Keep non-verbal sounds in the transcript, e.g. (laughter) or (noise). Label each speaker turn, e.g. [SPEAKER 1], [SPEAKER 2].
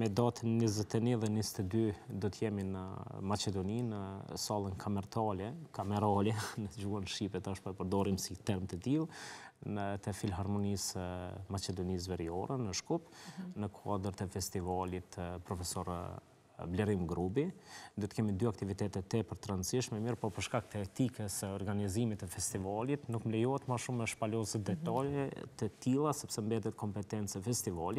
[SPEAKER 1] me datën 21 dhe 22 do të jemi në Maqedoni, në salën kamertale, kamerale, (laughs) në gjuhën Shqipe, të është po përdorim si term të tilë, në të filharmonisë Maqedonisë Veriore në Shkup, në kodrë të festivalit profesorë Blerim Grubi. Do të kemi dy aktivitetet te për të rëndësishme, mirë po përshka këtë etikës së organizimit të festivalit, nuk më lejot ma shumë me shpallosë detalje të tila, sepse mbetet kompetence festivalit.